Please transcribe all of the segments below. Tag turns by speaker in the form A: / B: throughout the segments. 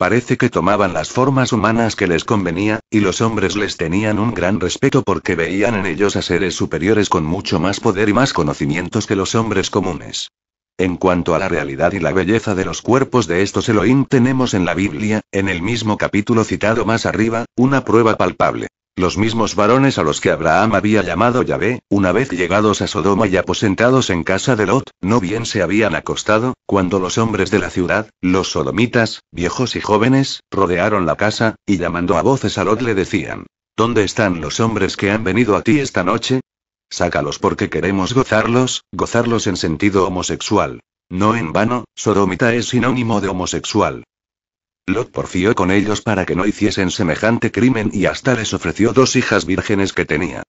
A: Parece que tomaban las formas humanas que les convenía, y los hombres les tenían un gran respeto porque veían en ellos a seres superiores con mucho más poder y más conocimientos que los hombres comunes. En cuanto a la realidad y la belleza de los cuerpos de estos Elohim tenemos en la Biblia, en el mismo capítulo citado más arriba, una prueba palpable los mismos varones a los que Abraham había llamado Yahvé, una vez llegados a Sodoma y aposentados en casa de Lot, no bien se habían acostado, cuando los hombres de la ciudad, los sodomitas, viejos y jóvenes, rodearon la casa, y llamando a voces a Lot le decían, ¿Dónde están los hombres que han venido a ti esta noche? Sácalos porque queremos gozarlos, gozarlos en sentido homosexual. No en vano, sodomita es sinónimo de homosexual. Lot porfió con ellos para que no hiciesen semejante crimen y hasta les ofreció dos hijas vírgenes que tenía.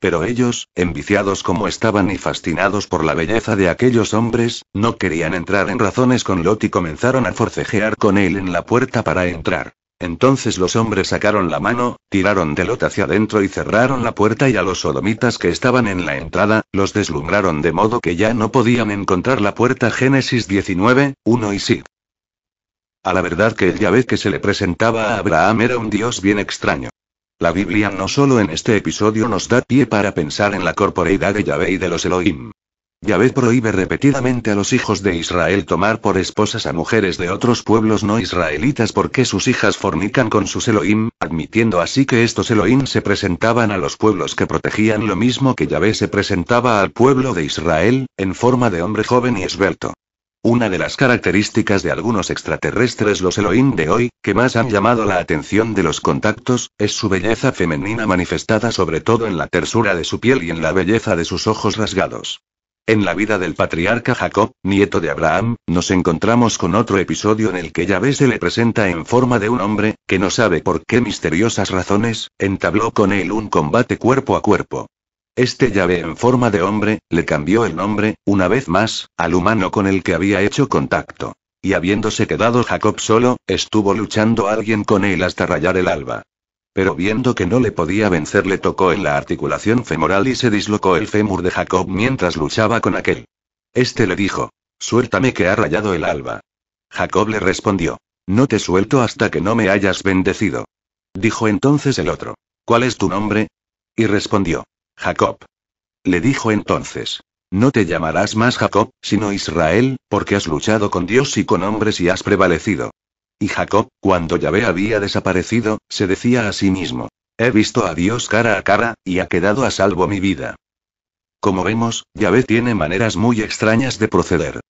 A: Pero ellos, enviciados como estaban y fascinados por la belleza de aquellos hombres, no querían entrar en razones con Lot y comenzaron a forcejear con él en la puerta para entrar. Entonces los hombres sacaron la mano, tiraron de Lot hacia adentro y cerraron la puerta y a los sodomitas que estaban en la entrada, los deslumbraron de modo que ya no podían encontrar la puerta Génesis 19, 1 y 6. A la verdad que el Yahvé que se le presentaba a Abraham era un Dios bien extraño. La Biblia no solo en este episodio nos da pie para pensar en la corporeidad de Yahvé y de los Elohim. Yahvé prohíbe repetidamente a los hijos de Israel tomar por esposas a mujeres de otros pueblos no israelitas porque sus hijas fornican con sus Elohim, admitiendo así que estos Elohim se presentaban a los pueblos que protegían lo mismo que Yahvé se presentaba al pueblo de Israel, en forma de hombre joven y esbelto. Una de las características de algunos extraterrestres los Elohim de hoy, que más han llamado la atención de los contactos, es su belleza femenina manifestada sobre todo en la tersura de su piel y en la belleza de sus ojos rasgados. En la vida del patriarca Jacob, nieto de Abraham, nos encontramos con otro episodio en el que Yahvé se le presenta en forma de un hombre, que no sabe por qué misteriosas razones, entabló con él un combate cuerpo a cuerpo. Este llave en forma de hombre, le cambió el nombre, una vez más, al humano con el que había hecho contacto. Y habiéndose quedado Jacob solo, estuvo luchando alguien con él hasta rayar el alba. Pero viendo que no le podía vencer le tocó en la articulación femoral y se dislocó el fémur de Jacob mientras luchaba con aquel. Este le dijo, suéltame que ha rayado el alba. Jacob le respondió, no te suelto hasta que no me hayas bendecido. Dijo entonces el otro, ¿cuál es tu nombre? Y respondió, Jacob. Le dijo entonces. No te llamarás más Jacob, sino Israel, porque has luchado con Dios y con hombres y has prevalecido. Y Jacob, cuando Yahvé había desaparecido, se decía a sí mismo. He visto a Dios cara a cara, y ha quedado a salvo mi vida. Como vemos, Yahvé tiene maneras muy extrañas de proceder.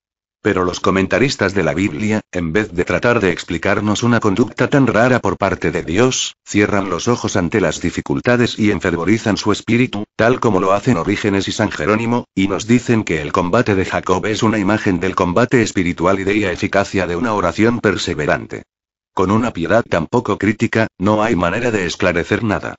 A: Pero los comentaristas de la Biblia, en vez de tratar de explicarnos una conducta tan rara por parte de Dios, cierran los ojos ante las dificultades y enfervorizan su espíritu, tal como lo hacen Orígenes y San Jerónimo, y nos dicen que el combate de Jacob es una imagen del combate espiritual y de la eficacia de una oración perseverante. Con una piedad tan poco crítica, no hay manera de esclarecer nada.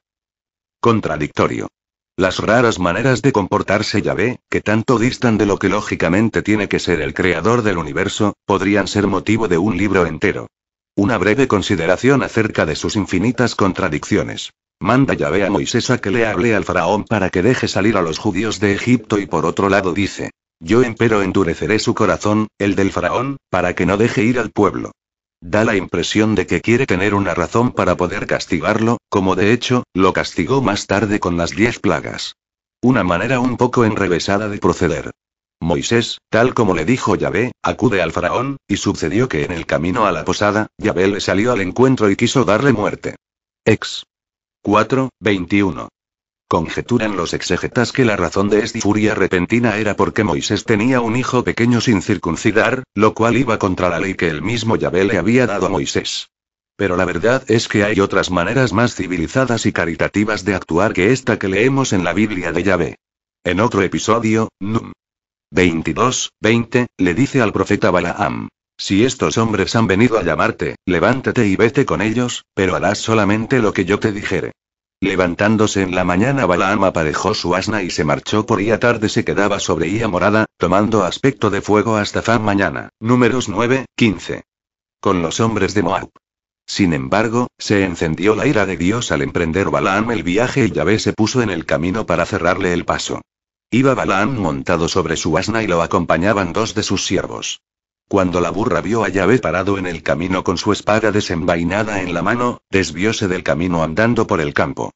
A: Contradictorio. Las raras maneras de comportarse Yahvé, que tanto distan de lo que lógicamente tiene que ser el creador del universo, podrían ser motivo de un libro entero. Una breve consideración acerca de sus infinitas contradicciones. Manda Yahvé a Moisés a que le hable al faraón para que deje salir a los judíos de Egipto y por otro lado dice, yo empero endureceré su corazón, el del faraón, para que no deje ir al pueblo. Da la impresión de que quiere tener una razón para poder castigarlo, como de hecho, lo castigó más tarde con las diez plagas. Una manera un poco enrevesada de proceder. Moisés, tal como le dijo Yahvé, acude al faraón, y sucedió que en el camino a la posada, Yahvé le salió al encuentro y quiso darle muerte. Ex. 4, 21. Conjeturan los exegetas que la razón de esta furia repentina era porque Moisés tenía un hijo pequeño sin circuncidar, lo cual iba contra la ley que el mismo Yahvé le había dado a Moisés. Pero la verdad es que hay otras maneras más civilizadas y caritativas de actuar que esta que leemos en la Biblia de Yahvé. En otro episodio, Num 22, 20, le dice al profeta Balaam, si estos hombres han venido a llamarte, levántate y vete con ellos, pero harás solamente lo que yo te dijere. Levantándose en la mañana, Balaam aparejó su asna y se marchó por Ia tarde se quedaba sobre Ia morada, tomando aspecto de fuego hasta Fan mañana. Números 9, 15. Con los hombres de Moab. Sin embargo, se encendió la ira de Dios al emprender Balaam el viaje y Yahvé se puso en el camino para cerrarle el paso. Iba Balaam montado sobre su asna y lo acompañaban dos de sus siervos. Cuando la burra vio a Yahvé parado en el camino con su espada desenvainada en la mano, desvióse del camino andando por el campo.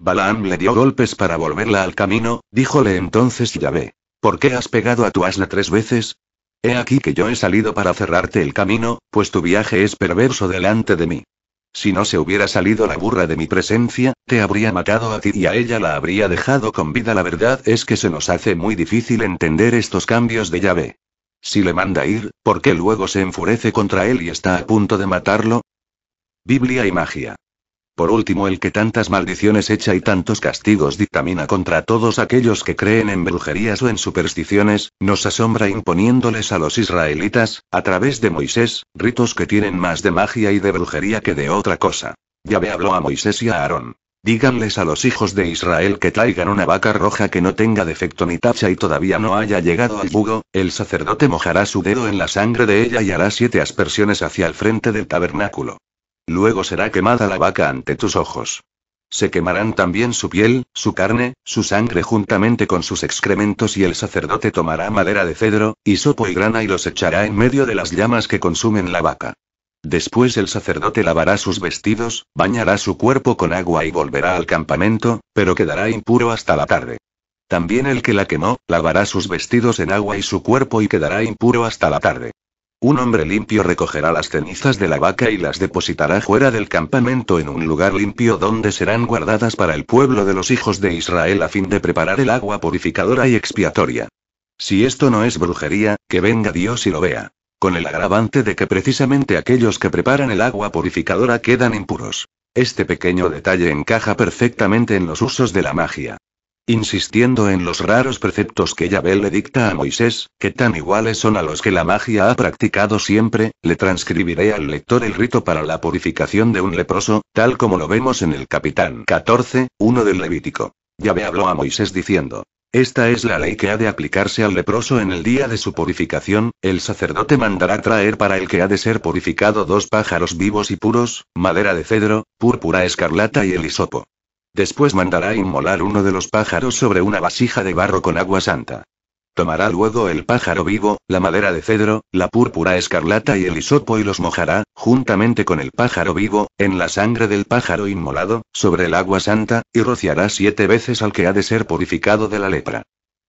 A: Balaam le dio golpes para volverla al camino, díjole entonces Yahvé. ¿Por qué has pegado a tu asna tres veces? He aquí que yo he salido para cerrarte el camino, pues tu viaje es perverso delante de mí. Si no se hubiera salido la burra de mi presencia, te habría matado a ti y a ella la habría dejado con vida. La verdad es que se nos hace muy difícil entender estos cambios de Yahvé. Si le manda ir, ¿por qué luego se enfurece contra él y está a punto de matarlo? Biblia y magia. Por último, el que tantas maldiciones echa y tantos castigos dictamina contra todos aquellos que creen en brujerías o en supersticiones, nos asombra imponiéndoles a los israelitas, a través de Moisés, ritos que tienen más de magia y de brujería que de otra cosa. Ya Yahvé habló a Moisés y a Aarón. Díganles a los hijos de Israel que traigan una vaca roja que no tenga defecto ni tacha y todavía no haya llegado al yugo, el sacerdote mojará su dedo en la sangre de ella y hará siete aspersiones hacia el frente del tabernáculo. Luego será quemada la vaca ante tus ojos. Se quemarán también su piel, su carne, su sangre juntamente con sus excrementos y el sacerdote tomará madera de cedro, hisopo y grana y los echará en medio de las llamas que consumen la vaca. Después el sacerdote lavará sus vestidos, bañará su cuerpo con agua y volverá al campamento, pero quedará impuro hasta la tarde. También el que la quemó, lavará sus vestidos en agua y su cuerpo y quedará impuro hasta la tarde. Un hombre limpio recogerá las cenizas de la vaca y las depositará fuera del campamento en un lugar limpio donde serán guardadas para el pueblo de los hijos de Israel a fin de preparar el agua purificadora y expiatoria. Si esto no es brujería, que venga Dios y lo vea con el agravante de que precisamente aquellos que preparan el agua purificadora quedan impuros. Este pequeño detalle encaja perfectamente en los usos de la magia. Insistiendo en los raros preceptos que Yahvé le dicta a Moisés, que tan iguales son a los que la magia ha practicado siempre, le transcribiré al lector el rito para la purificación de un leproso, tal como lo vemos en el capitán 14, 1 del Levítico. Yahvé habló a Moisés diciendo, esta es la ley que ha de aplicarse al leproso en el día de su purificación, el sacerdote mandará traer para el que ha de ser purificado dos pájaros vivos y puros, madera de cedro, púrpura escarlata y el hisopo. Después mandará inmolar uno de los pájaros sobre una vasija de barro con agua santa. Tomará luego el pájaro vivo, la madera de cedro, la púrpura escarlata y el hisopo y los mojará, juntamente con el pájaro vivo, en la sangre del pájaro inmolado, sobre el agua santa, y rociará siete veces al que ha de ser purificado de la lepra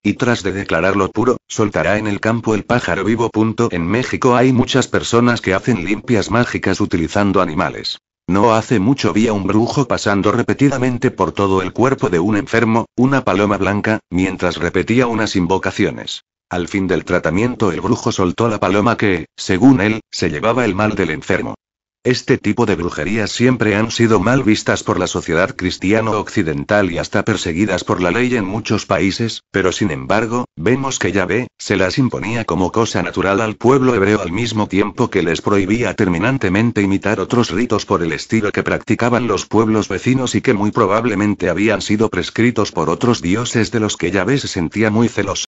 A: y tras de declararlo puro, soltará en el campo el pájaro vivo. En México hay muchas personas que hacen limpias mágicas utilizando animales. No hace mucho vi a un brujo pasando repetidamente por todo el cuerpo de un enfermo, una paloma blanca, mientras repetía unas invocaciones. Al fin del tratamiento el brujo soltó la paloma que, según él, se llevaba el mal del enfermo. Este tipo de brujerías siempre han sido mal vistas por la sociedad cristiano occidental y hasta perseguidas por la ley en muchos países, pero sin embargo, vemos que Yahvé, se las imponía como cosa natural al pueblo hebreo al mismo tiempo que les prohibía terminantemente imitar otros ritos por el estilo que practicaban los pueblos vecinos y que muy probablemente habían sido prescritos por otros dioses de los que Yahvé se sentía muy celoso.